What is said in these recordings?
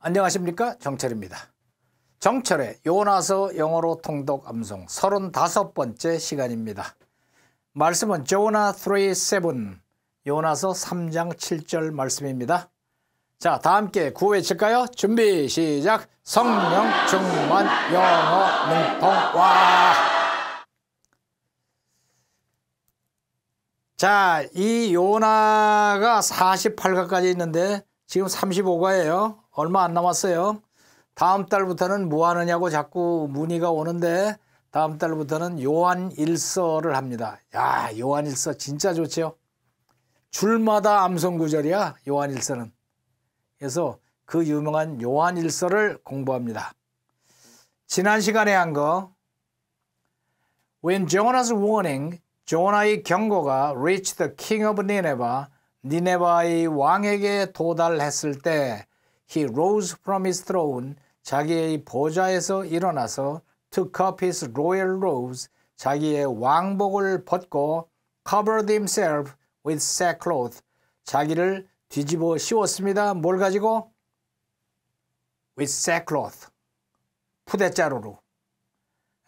안녕하십니까 정철입니다. 정철의 요나서 영어로 통독 암송 35번째 시간입니다. 말씀은 조나 3:7 요나서 3장 7절 말씀입니다. 자, 다 함께 구호 외칠까요? 준비, 시작. 성령, 충만, 영어, 능통, 와. 자, 이 요나가 48가까지 있는데 지금 35가예요. 얼마 안 남았어요. 다음 달부터는 뭐 하느냐고 자꾸 문의가 오는데 다음 달부터는 요한 일서를 합니다. 야, 요한 일서 진짜 좋지요. 줄마다 암송구절이야, 요한 일서는. 그래서 그 유명한 요한 일서를 공부합니다. 지난 시간에 한 거 When Jonah's warning, 조나의 경고가 reached the king of Nineveh, 니네바의 왕에게 도달했을 때 he rose from his throne, 자기의 보좌에서 일어나서 took up his royal robes, 자기의 왕복을 벗고 covered himself with sackcloth, 자기를 뒤집어 씌웠습니다. 뭘 가지고? With sackcloth. 푸대자루로.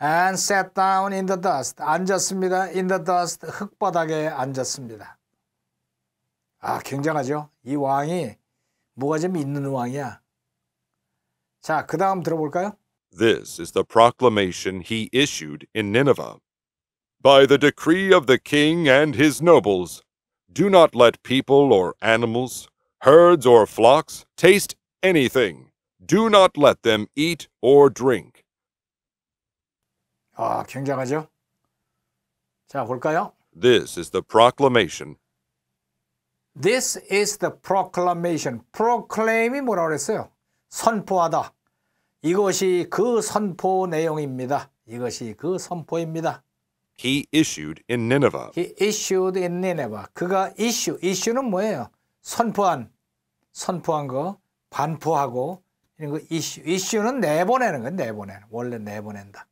And sat down in the dust. 앉았습니다. In the dust. 흙바닥에 앉았습니다. 아, 굉장하죠? 이 왕이 뭐가 좀 있는 왕이야. 자, 그 다음 들어볼까요? This is the proclamation he issued in Nineveh. By the decree of the king and his nobles, Do not let people or animals, herds or flocks, taste anything. Do not let them eat or drink. 아, 굉장하죠? 자, 볼까요? This is the proclamation. This is the proclamation. proclaim이 뭐라 그랬어요? 선포하다. 이것이 그 선포 내용입니다. 이것이 그 선포입니다. He issued in Nineveh. He issued in Nineveh. 그가 issue, issue는 뭐예요? 선포한, 선포한 거, 반포하고 이런 거 issue. issue는 내보내는 건 내보내는. 원래 내보낸다.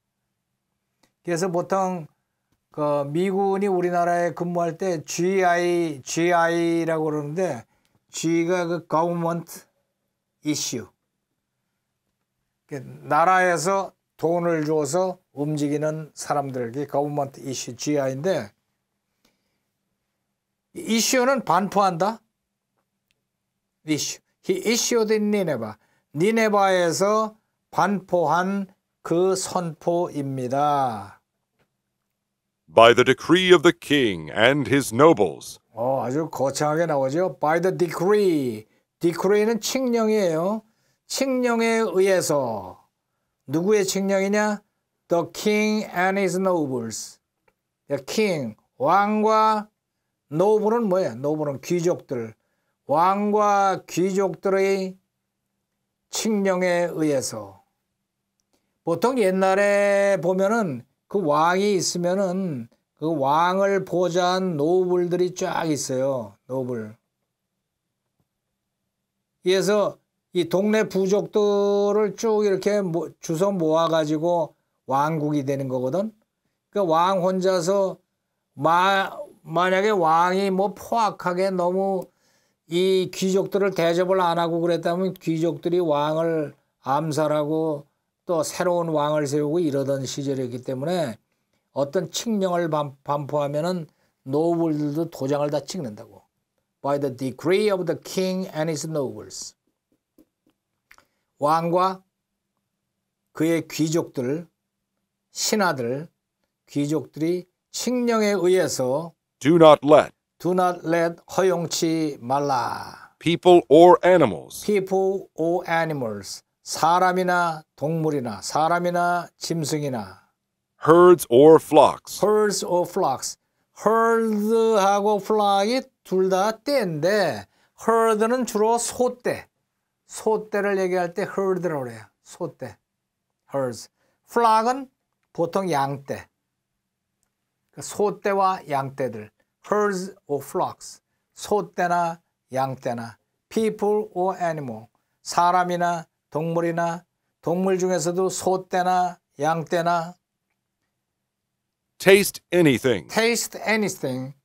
그래서 보통 그 미군이 우리나라에 근무할 때 GI, GI라고 그러는데 G가 그 government issue. 나라에서 돈을 주어서 움직이는 사람들, 이 거버먼트 이슈 GI인데 이슈는 반포한다. 이슈. He issued in Nineveh. 니네바에서 반포한 그 선포입니다. By the decree of the king and his nobles. 어, 아주 거창하게 나오죠. By the decree. decree는 칙령이에요. 칙령에 의해서. 누구의 칙령이냐? The king and his nobles. The king, 왕과 노블은 뭐야? 노블은 귀족들. 왕과 귀족들의 칙령에 의해서. 보통 옛날에 보면은 그 왕이 있으면은 그 왕을 보좌한 노블들이 쫙 있어요. 노블. 그래서 이 동네 부족들을 쭉 이렇게 주워 모아가지고 왕국이 되는 거거든. 그왕 그러니까 혼자서 마, 만약에 왕이 뭐 포악하게 너무 이 귀족들을 대접을 안 하고 그랬다면 귀족들이 왕을 암살하고 또 새로운 왕을 세우고 이러던 시절이기 때문에 어떤 칙령을 반포하면은 노블들도 도장을 다 찍는다고. By the decree of the king and his nobles. 왕과 그의 귀족들, 신하들, 귀족들이 칙령에 의해서 do not let do not let 허용치 말라 people or animals people or animals 사람이나 동물이나 사람이나 짐승이나 herds or flocks herds or flocks herd하고 flock이 둘다 떼인데 herd는 주로 소떼 소떼를 얘기할 때 herd라고 그래요. 소떼. herds. flock은 보통 양떼. 소떼와 양떼들. herds or flocks. 소떼나 양떼나 people or animal. 사람이나 동물이나 동물 중에서도 소떼나 양떼나 taste anything. taste anything.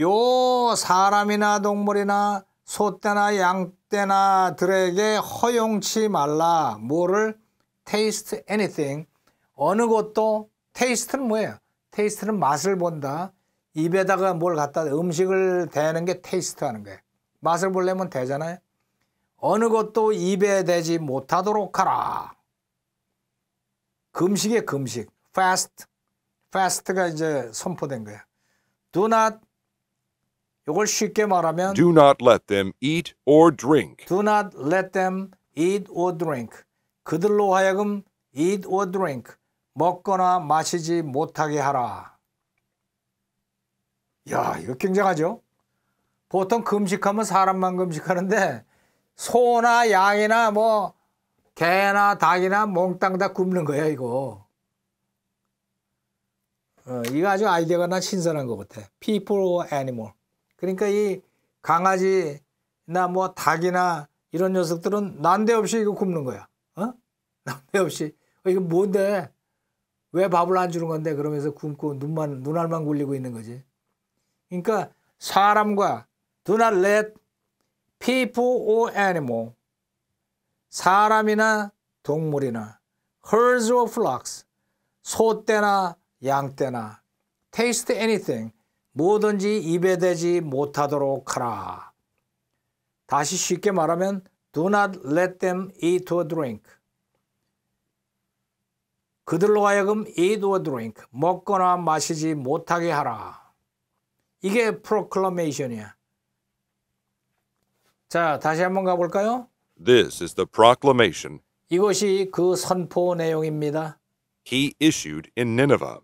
요 사람이나 동물이나 소떼나 양 때나 들에게 허용치 말라 뭐를 taste anything 어느 것도 테이스트는 뭐예요? 테이스트는 맛을 본다. 입에다가 뭘 갖다 음식을 대는 게 테이스트 하는 거예요. 맛을 보려면 되잖아요. 어느 것도 입에 대지 못하도록 하라. 금식의 금식. fast. fast가 이제 선포된 거예요. do not 이걸 쉽게 말하면 Do not let them eat or drink. Do not let them eat or drink. 그들로 하여금 eat or drink. 먹거나 마시지 못하게 하라. 야, 이거 굉장하죠? 보통 금식하면 사람만 금식하는데 소나 양이나 뭐 개나 닭이나 몽땅 다 굶는 거야, 이거. 어, 이거 아주 아이디어가 난 신선한 것 같아. People or animal. 그러니까 이 강아지나 뭐 닭이나 이런 녀석들은 난데없이 이거 굽는 거야. 어? 난데없이 어, 이거 뭔데? 왜 밥을 안 주는 건데? 그러면서 굶고 눈만 눈알만 굴리고 있는 거지. 그러니까 사람과 do not let people or animal 사람이나 동물이나 herds or flocks 소떼나 양떼나 taste anything 뭐든지 입에 대지 못하도록 하라. 다시 쉽게 말하면 do not let them eat or drink. 그들로 하여금 eat or drink, 먹거나 마시지 못하게 하라. 이게 proclamation이야. 자, 다시 한번 가볼까요? This is the proclamation. 이것이 그 선포 내용입니다. He issued in Nineveh.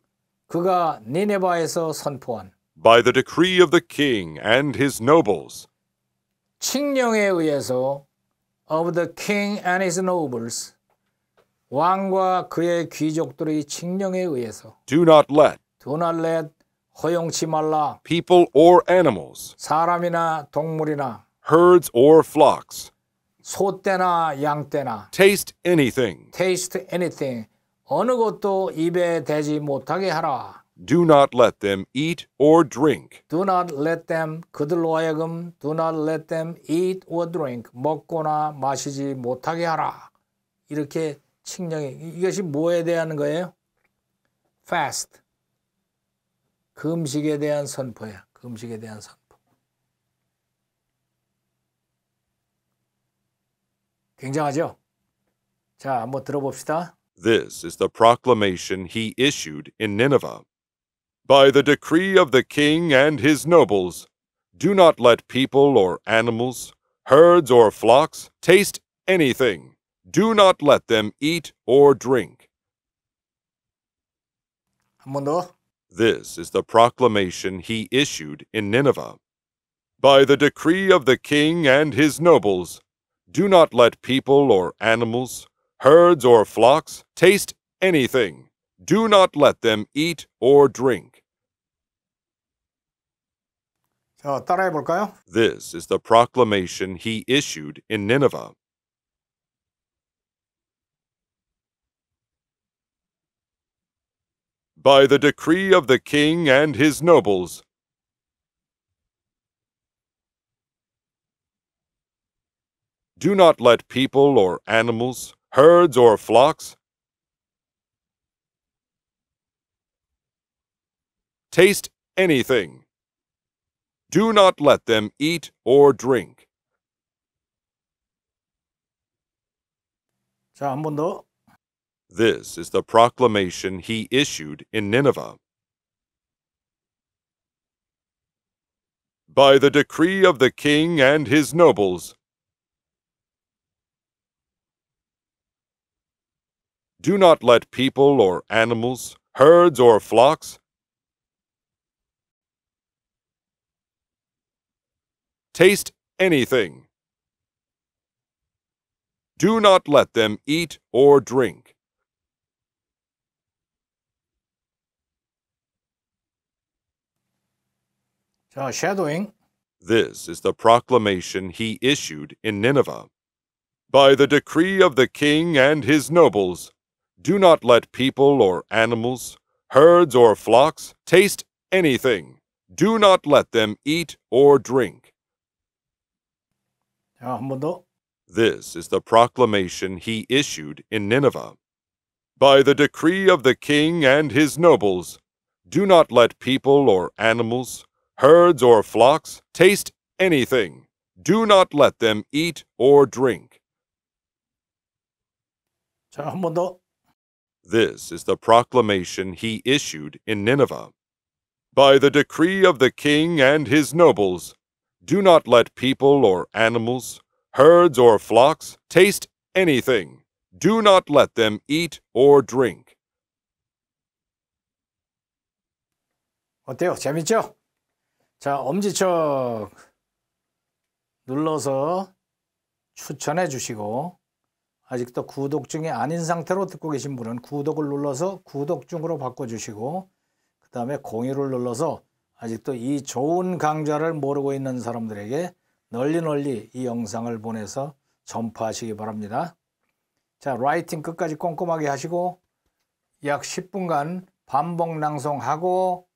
그가 니네바에서 선포한. by the decree of the king and his nobles. 칙령에 의해서 of the king and his nobles 왕과 그의 귀족들의 칙령에 의해서 do not let do not let 허용치 말라 people or animals 사람이나 동물이나 herds or flocks 소떼나 양떼나 taste anything taste anything 어느 것도 입에 대지 못하게 하라 Do not let them eat or drink. Do not let them 그들로 하여금 do not let them eat or drink 먹거나 마시지 못하게 하라. 이렇게 칙령이 이것이 뭐에 대한 거예요? fast. 금식에 대한 선포야. 금식에 대한 선포. 굉장하죠? 자, 한번 들어봅시다. This is the proclamation he issued in Nineveh. by the decree of the king and his nobles, do not let people or animals, herds or flocks, taste anything. Do not let them eat or drink. This is the proclamation he issued in Nineveh. By the decree of the king and his nobles, do not let people or animals, herds or flocks, taste anything. Do not let them eat or drink. 자, 따라해 볼까요? This is the proclamation he issued in Nineveh. By the decree of the king and his nobles, Do not let people or animals, herds or flocks, taste anything. Do not let them eat or drink. 자, 한 번 더. This is the proclamation he issued in Nineveh. By the decree of the king and his nobles, Do not let people or animals, herds or flocks, taste anything. Do not let them eat or drink. shadowing. This is the proclamation he issued in Nineveh. By the decree of the king and his nobles, do not let people or animals, herds or flocks, taste anything. Do not let them eat or drink. This is the proclamation he issued in Nineveh. By the decree of the king and his nobles, do not let people or animals, herds or flocks, taste anything. Do not let them eat or drink. This is the proclamation he issued in Nineveh. By the decree of the king and his nobles, Do not let people or animals, herds or flocks, taste anything. Do not let them eat or drink. 어때요? 재밌죠? 자, 엄지척 눌러서 추천해 주시고 아직도 구독 중이 아닌 상태로 듣고 계신 분은 구독을 눌러서 구독 중으로 바꿔 주시고 그 다음에 공유를 눌러서 아직도 이 좋은 강좌를 모르고 있는 사람들에게 널리 널리 이 영상을 보내서 전파하시기 바랍니다. 자, 라이팅 끝까지 꼼꼼하게 하시고 약 10분간 반복 낭송하고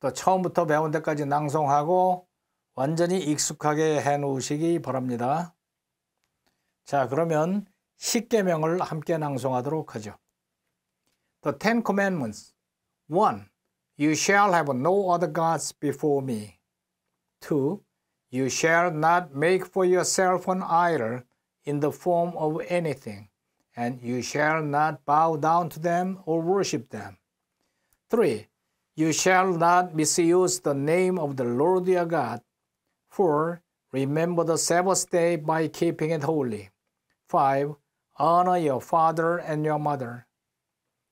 또 처음부터 배운 데까지 낭송하고 완전히 익숙하게 해 놓으시기 바랍니다. 자, 그러면 10계명을 함께 낭송하도록 하죠. The Ten Commandments 1. You shall have no other gods before me. 2. You shall not make for yourself an idol in the form of anything, and you shall not bow down to them or worship them. 3. You shall not misuse the name of the Lord your God. 4. Remember the Sabbath day by keeping it holy. 5. Honor your father and your mother.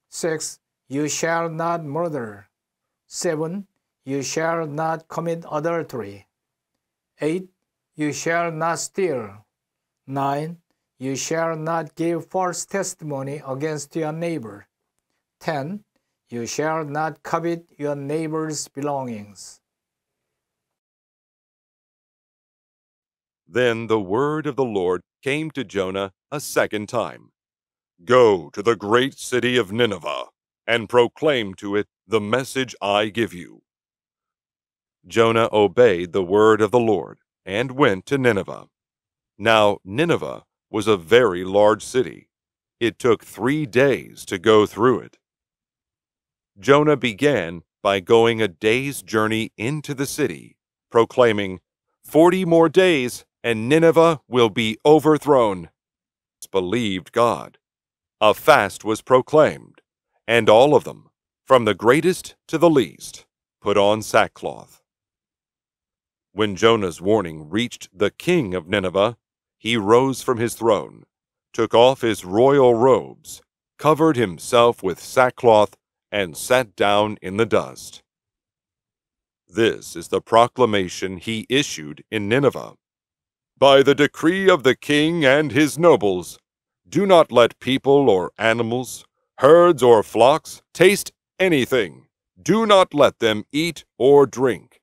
6. You shall not murder. 7. You shall not commit adultery. 8. You shall not steal. 9. You shall not give false testimony against your neighbor. 10. You shall not covet your neighbor's belongings. Then the word of the Lord came to Jonah a second time Go to the great city of Nineveh and proclaim to it the message I give you. Jonah obeyed the word of the Lord and went to Nineveh. Now, Nineveh was a very large city. It took three days to go through it. Jonah began by going a day's journey into the city, proclaiming, Forty more days, and Nineveh will be overthrown. Believed God. A fast was proclaimed, and all of them, from the greatest to the least, put on sackcloth. When Jonah's warning reached the king of Nineveh, he rose from his throne, took off his royal robes, covered himself with sackcloth, and sat down in the dust. This is the proclamation he issued in Nineveh. By the decree of the king and his nobles, do not let people or animals herds, or flocks taste anything. Do not let them eat or drink.